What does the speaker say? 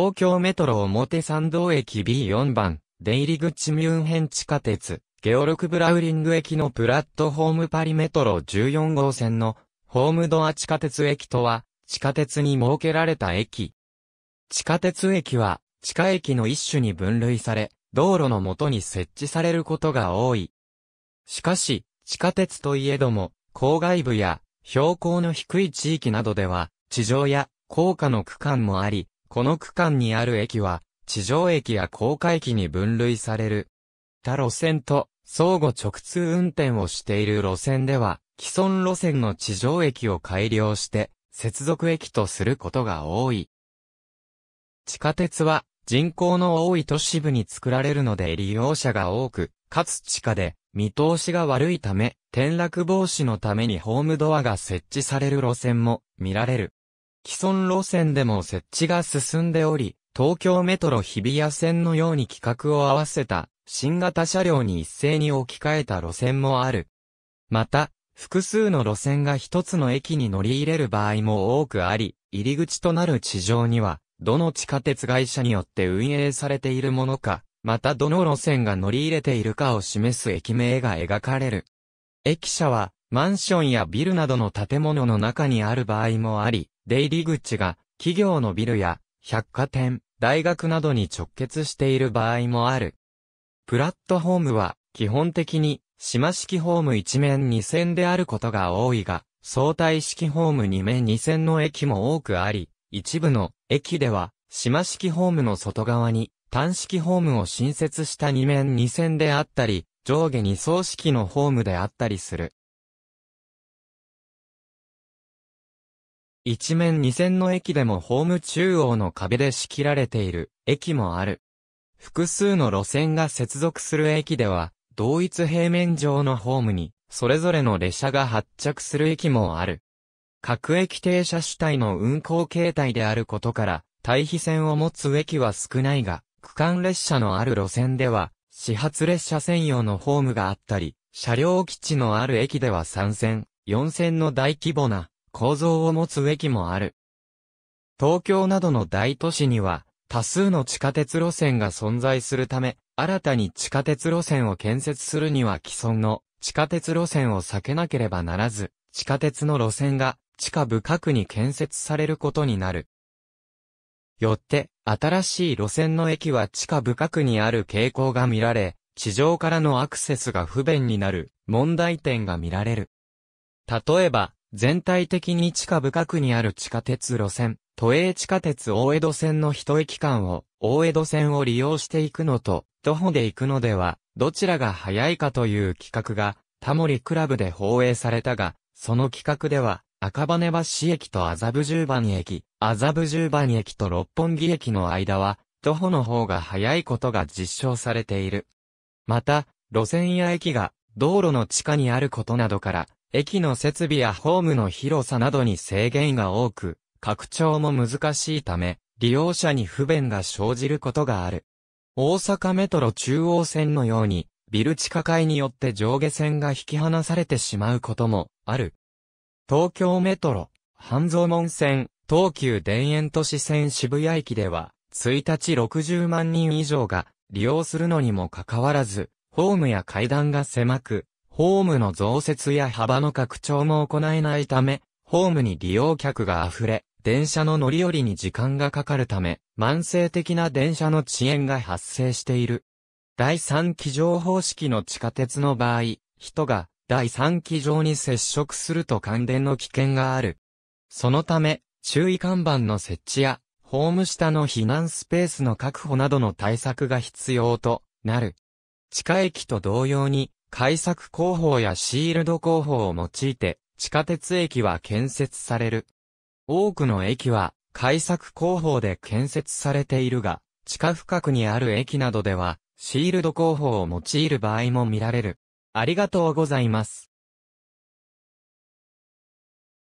東京メトロ表参道駅 B4 番、出入り口ミュンヘン地下鉄、ゲオルクブラウリング駅のプラットホームパリメトロ14号線のホームドア地下鉄駅とは、地下鉄に設けられた駅。地下鉄駅は、地下駅の一種に分類され、道路の元に設置されることが多い。しかし、地下鉄といえども、郊外部や、標高の低い地域などでは、地上や、高架の区間もあり、この区間にある駅は、地上駅や高架駅に分類される。他路線と相互直通運転をしている路線では、既存路線の地上駅を改良して、接続駅とすることが多い。地下鉄は人口の多い都市部に作られるので利用者が多く、かつ地下で見通しが悪いため、転落防止のためにホームドアが設置される路線も見られる。既存路線でも設置が進んでおり、東京メトロ日比谷線のように規格を合わせた新型車両に一斉に置き換えた路線もある。また、複数の路線が一つの駅に乗り入れる場合も多くあり、入り口となる地上には、どの地下鉄会社によって運営されているものか、またどの路線が乗り入れているかを示す駅名が描かれる。駅舎は、マンションやビルなどの建物の中にある場合もあり、出入り口が企業のビルや百貨店、大学などに直結している場合もある。プラットホームは基本的に島式ホーム一面二線であることが多いが、相対式ホーム二面二線の駅も多くあり、一部の駅では島式ホームの外側に単式ホームを新設した二面二線であったり、上下二層式のホームであったりする。一面二線の駅でもホーム中央の壁で仕切られている駅もある。複数の路線が接続する駅では、同一平面上のホームに、それぞれの列車が発着する駅もある。各駅停車主体の運行形態であることから、対比線を持つ駅は少ないが、区間列車のある路線では、始発列車専用のホームがあったり、車両基地のある駅では3線、4線の大規模な構造を持つ駅もある。東京などの大都市には、多数の地下鉄路線が存在するため、新たに地下鉄路線を建設するには既存の地下鉄路線を避けなければならず、地下鉄の路線が地下深くに建設されることになる。よって、新しい路線の駅は地下深くにある傾向が見られ、地上からのアクセスが不便になる問題点が見られる。例えば、全体的に地下深くにある地下鉄路線、都営地下鉄大江戸線の一駅間を、大江戸線を利用していくのと、徒歩で行くのでは、どちらが早いかという企画が、タモリクラブで放映されたが、その企画では、赤羽橋駅と麻布十番駅、麻布十番駅と六本木駅の間は、徒歩の方が早いことが実証されている。また、路線や駅が道路の地下にあることなどから、駅の設備やホームの広さなどに制限が多く、拡張も難しいため、利用者に不便が生じることがある。大阪メトロ中央線のように、ビル地下階によって上下線が引き離されてしまうこともある。東京メトロ、半蔵門線、東急田園都市線渋谷駅では、1日60万人以上が利用するのにもかかわらず、ホームや階段が狭く、ホームの増設や幅の拡張も行えないため、ホームに利用客が溢れ、電車の乗り降りに時間がかかるため、慢性的な電車の遅延が発生している。第3機場方式の地下鉄の場合、人が第3機場に接触すると感電の危険がある。そのため、注意看板の設置や、ホーム下の避難スペースの確保などの対策が必要となる。地下駅と同様に、改作工法やシールド工法を用いて、地下鉄駅は建設される。多くの駅は、改作工法で建設されているが、地下深くにある駅などでは、シールド工法を用いる場合も見られる。ありがとうございます。